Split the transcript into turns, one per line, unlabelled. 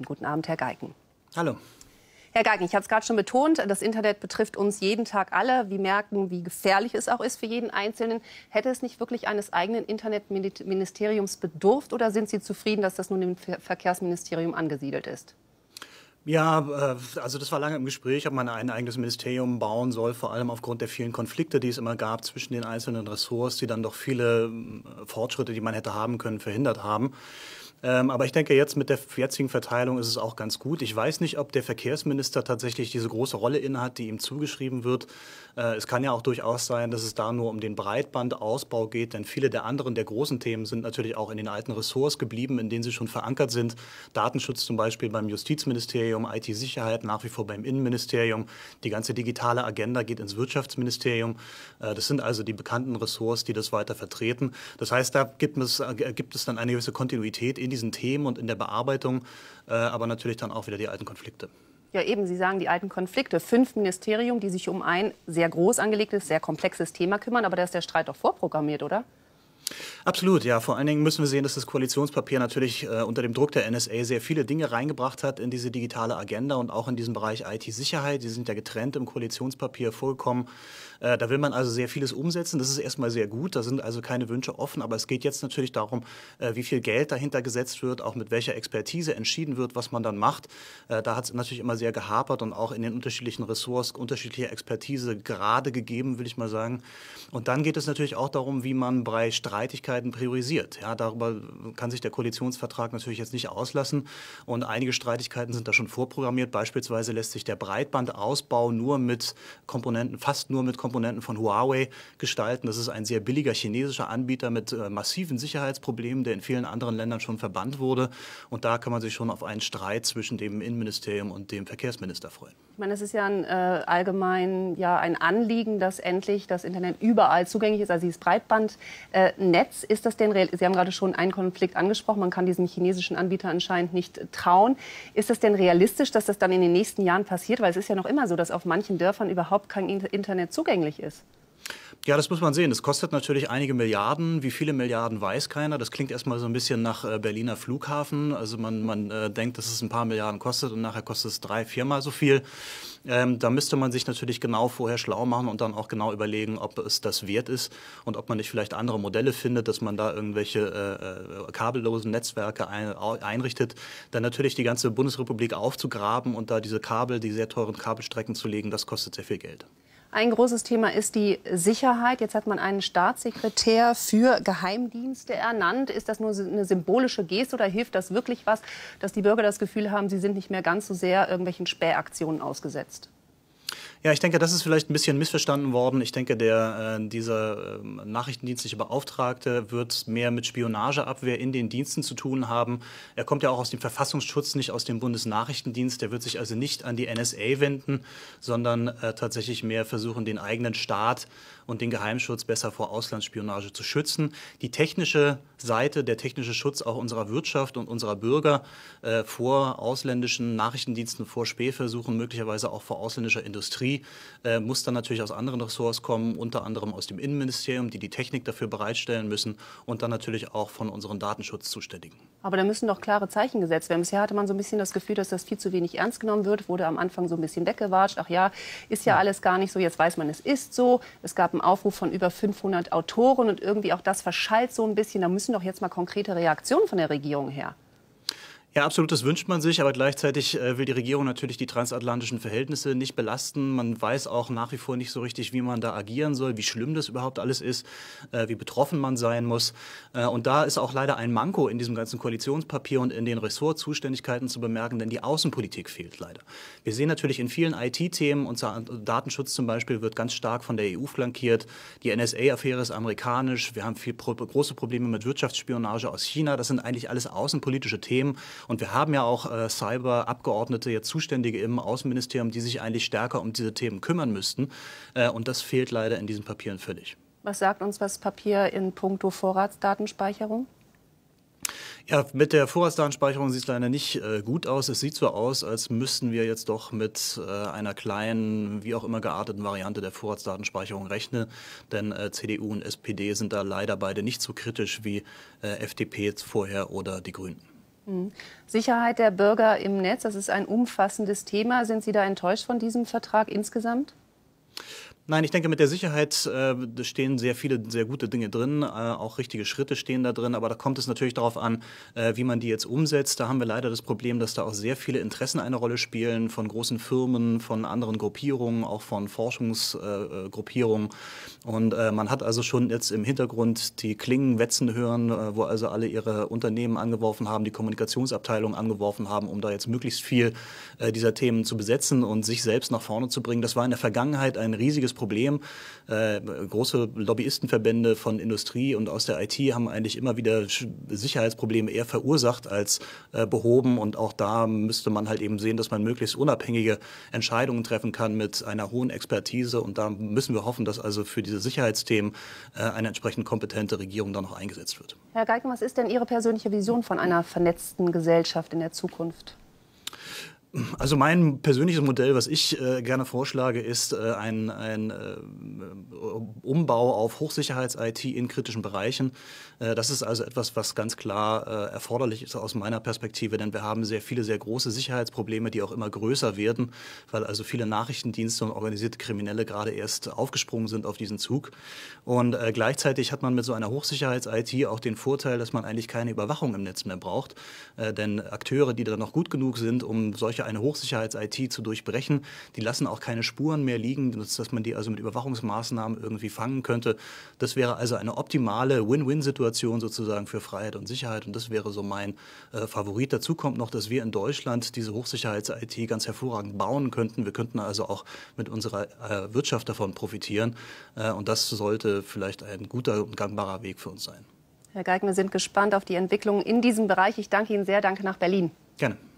Nachrichten. Guten Abend, Herr Geiken. Hallo. Herr Geigen, ich habe es gerade schon betont, das Internet betrifft uns jeden Tag alle. Wir merken, wie gefährlich es auch ist für jeden Einzelnen. Hätte es nicht wirklich eines eigenen Internetministeriums bedurft oder sind Sie zufrieden, dass das nun im Verkehrsministerium angesiedelt ist?
Ja, äh, also das war lange im Gespräch, ob man ein eigenes Ministerium bauen soll, vor allem aufgrund der vielen Konflikte, die es immer gab zwischen den einzelnen Ressorts, die dann doch viele äh, Fortschritte, die man hätte haben können, verhindert haben. Ähm, aber ich denke, jetzt mit der jetzigen Verteilung ist es auch ganz gut. Ich weiß nicht, ob der Verkehrsminister tatsächlich diese große Rolle innehat, die ihm zugeschrieben wird. Äh, es kann ja auch durchaus sein, dass es da nur um den Breitbandausbau geht, denn viele der anderen, der großen Themen sind natürlich auch in den alten Ressorts geblieben, in denen sie schon verankert sind. Datenschutz zum Beispiel beim Justizministerium, IT-Sicherheit nach wie vor beim Innenministerium. Die ganze digitale Agenda geht ins Wirtschaftsministerium. Äh, das sind also die bekannten Ressorts, die das weiter vertreten. Das heißt, da gibt es, äh, gibt es dann eine gewisse Kontinuität in in diesen Themen und in der Bearbeitung, äh, aber natürlich dann auch wieder die alten Konflikte.
Ja, eben, Sie sagen die alten Konflikte. Fünf Ministerien, die sich um ein sehr groß angelegtes, sehr komplexes Thema kümmern, aber da ist der Streit doch vorprogrammiert, oder?
Absolut, ja. Vor allen Dingen müssen wir sehen, dass das Koalitionspapier natürlich äh, unter dem Druck der NSA sehr viele Dinge reingebracht hat in diese digitale Agenda und auch in diesen Bereich IT-Sicherheit. Die sind ja getrennt im Koalitionspapier vorgekommen. Äh, da will man also sehr vieles umsetzen. Das ist erstmal sehr gut. Da sind also keine Wünsche offen. Aber es geht jetzt natürlich darum, äh, wie viel Geld dahinter gesetzt wird, auch mit welcher Expertise entschieden wird, was man dann macht. Äh, da hat es natürlich immer sehr gehapert und auch in den unterschiedlichen Ressorts unterschiedliche Expertise gerade gegeben, will ich mal sagen. Und dann geht es natürlich auch darum, wie man bei Streit Streitigkeiten priorisiert. Ja, darüber kann sich der Koalitionsvertrag natürlich jetzt nicht auslassen. Und einige Streitigkeiten sind da schon vorprogrammiert. Beispielsweise lässt sich der Breitbandausbau nur mit Komponenten, fast nur mit Komponenten von Huawei gestalten. Das ist ein sehr billiger chinesischer Anbieter mit äh, massiven Sicherheitsproblemen, der in vielen anderen Ländern schon verbannt wurde. Und da kann man sich schon auf einen Streit zwischen dem Innenministerium und dem Verkehrsminister freuen.
Ich meine, es ist ja ein, äh, allgemein ja, ein Anliegen, dass endlich das Internet überall zugänglich ist, also dieses Breitbandnetz. Äh, Netz ist das denn, Sie haben gerade schon einen Konflikt angesprochen, man kann diesem chinesischen Anbieter anscheinend nicht trauen. Ist das denn realistisch, dass das dann in den nächsten Jahren passiert? Weil es ist ja noch immer so, dass auf manchen Dörfern überhaupt kein Internet zugänglich ist.
Ja, das muss man sehen. Das kostet natürlich einige Milliarden. Wie viele Milliarden weiß keiner. Das klingt erstmal so ein bisschen nach äh, Berliner Flughafen. Also man, man äh, denkt, dass es ein paar Milliarden kostet und nachher kostet es drei, viermal so viel. Ähm, da müsste man sich natürlich genau vorher schlau machen und dann auch genau überlegen, ob es das wert ist und ob man nicht vielleicht andere Modelle findet, dass man da irgendwelche äh, äh kabellosen Netzwerke ein, einrichtet. Dann natürlich die ganze Bundesrepublik aufzugraben und da diese Kabel, die sehr teuren Kabelstrecken zu legen, das kostet sehr viel Geld.
Ein großes Thema ist die Sicherheit. Jetzt hat man einen Staatssekretär für Geheimdienste ernannt. Ist das nur eine symbolische Geste oder hilft das wirklich was, dass die Bürger das Gefühl haben, sie sind nicht mehr ganz so sehr irgendwelchen Spähaktionen ausgesetzt?
Ja, ich denke, das ist vielleicht ein bisschen missverstanden worden. Ich denke, der, äh, dieser äh, nachrichtendienstliche Beauftragte wird mehr mit Spionageabwehr in den Diensten zu tun haben. Er kommt ja auch aus dem Verfassungsschutz, nicht aus dem Bundesnachrichtendienst. Der wird sich also nicht an die NSA wenden, sondern äh, tatsächlich mehr versuchen, den eigenen Staat und den Geheimschutz besser vor Auslandsspionage zu schützen. Die technische Seite der technische Schutz auch unserer Wirtschaft und unserer Bürger äh, vor ausländischen Nachrichtendiensten, vor Spähversuchen, möglicherweise auch vor ausländischer Industrie, äh, muss dann natürlich aus anderen Ressorts kommen, unter anderem aus dem Innenministerium, die die Technik dafür bereitstellen müssen und dann natürlich auch von unseren Datenschutzzuständigen.
Aber da müssen doch klare Zeichen gesetzt werden. Bisher hatte man so ein bisschen das Gefühl, dass das viel zu wenig ernst genommen wird, wurde am Anfang so ein bisschen weggewatscht. Ach ja, ist ja, ja. alles gar nicht so, jetzt weiß man, es ist so. Es gab einen Aufruf von über 500 Autoren und irgendwie auch das verschallt so ein bisschen. Da müssen müssen doch jetzt mal konkrete Reaktionen von der Regierung her.
Ja, absolut, das wünscht man sich, aber gleichzeitig äh, will die Regierung natürlich die transatlantischen Verhältnisse nicht belasten. Man weiß auch nach wie vor nicht so richtig, wie man da agieren soll, wie schlimm das überhaupt alles ist, äh, wie betroffen man sein muss. Äh, und da ist auch leider ein Manko in diesem ganzen Koalitionspapier und in den Ressortzuständigkeiten zu bemerken, denn die Außenpolitik fehlt leider. Wir sehen natürlich in vielen IT-Themen, unser Datenschutz zum Beispiel wird ganz stark von der EU flankiert. Die NSA-Affäre ist amerikanisch. Wir haben viel, große Probleme mit Wirtschaftsspionage aus China. Das sind eigentlich alles außenpolitische Themen. Und wir haben ja auch äh, cyber jetzt Zuständige im Außenministerium, die sich eigentlich stärker um diese Themen kümmern müssten. Äh, und das fehlt leider in diesen Papieren völlig.
Was sagt uns das Papier in puncto Vorratsdatenspeicherung?
Ja, mit der Vorratsdatenspeicherung sieht es leider nicht äh, gut aus. Es sieht so aus, als müssten wir jetzt doch mit äh, einer kleinen, wie auch immer gearteten Variante der Vorratsdatenspeicherung rechnen, denn äh, CDU und SPD sind da leider beide nicht so kritisch wie äh, FDP vorher oder die Grünen.
Mhm. Sicherheit der Bürger im Netz, das ist ein umfassendes Thema. Sind Sie da enttäuscht von diesem Vertrag insgesamt?
Nein, ich denke, mit der Sicherheit äh, stehen sehr viele sehr gute Dinge drin, äh, auch richtige Schritte stehen da drin, aber da kommt es natürlich darauf an, äh, wie man die jetzt umsetzt. Da haben wir leider das Problem, dass da auch sehr viele Interessen eine Rolle spielen von großen Firmen, von anderen Gruppierungen, auch von Forschungsgruppierungen. Äh, äh, und äh, man hat also schon jetzt im Hintergrund die Klingen wetzen hören, wo also alle ihre Unternehmen angeworfen haben, die Kommunikationsabteilung angeworfen haben, um da jetzt möglichst viel dieser Themen zu besetzen und sich selbst nach vorne zu bringen. Das war in der Vergangenheit ein riesiges Problem. Problem. Äh, große Lobbyistenverbände von Industrie und aus der IT haben eigentlich immer wieder Sicherheitsprobleme eher verursacht als äh, behoben. Und auch da müsste man halt eben sehen, dass man möglichst unabhängige Entscheidungen treffen kann mit einer hohen Expertise. Und da müssen wir hoffen, dass also für diese Sicherheitsthemen äh, eine entsprechend kompetente Regierung dann noch eingesetzt wird.
Herr Geiken, was ist denn Ihre persönliche Vision von einer vernetzten Gesellschaft in der Zukunft?
Also mein persönliches Modell, was ich äh, gerne vorschlage, ist äh, ein, ein äh, Umbau auf Hochsicherheits-IT in kritischen Bereichen. Äh, das ist also etwas, was ganz klar äh, erforderlich ist aus meiner Perspektive, denn wir haben sehr viele, sehr große Sicherheitsprobleme, die auch immer größer werden, weil also viele Nachrichtendienste und organisierte Kriminelle gerade erst aufgesprungen sind auf diesen Zug. Und äh, gleichzeitig hat man mit so einer Hochsicherheits-IT auch den Vorteil, dass man eigentlich keine Überwachung im Netz mehr braucht, denn Akteure, die da noch gut genug sind, um solche solche eine Hochsicherheits-IT zu durchbrechen. Die lassen auch keine Spuren mehr liegen, dass man die also mit Überwachungsmaßnahmen irgendwie fangen könnte. Das wäre also eine optimale Win-Win-Situation sozusagen für Freiheit und Sicherheit und das wäre so mein äh, Favorit. Dazu kommt noch, dass wir in Deutschland diese Hochsicherheits-IT ganz hervorragend bauen könnten. Wir könnten also auch mit unserer äh, Wirtschaft davon profitieren äh, und das sollte vielleicht ein guter und gangbarer Weg für uns sein.
Herr Geig, wir sind gespannt auf die Entwicklung in diesem Bereich. Ich danke Ihnen sehr. Danke nach Berlin.
Gerne.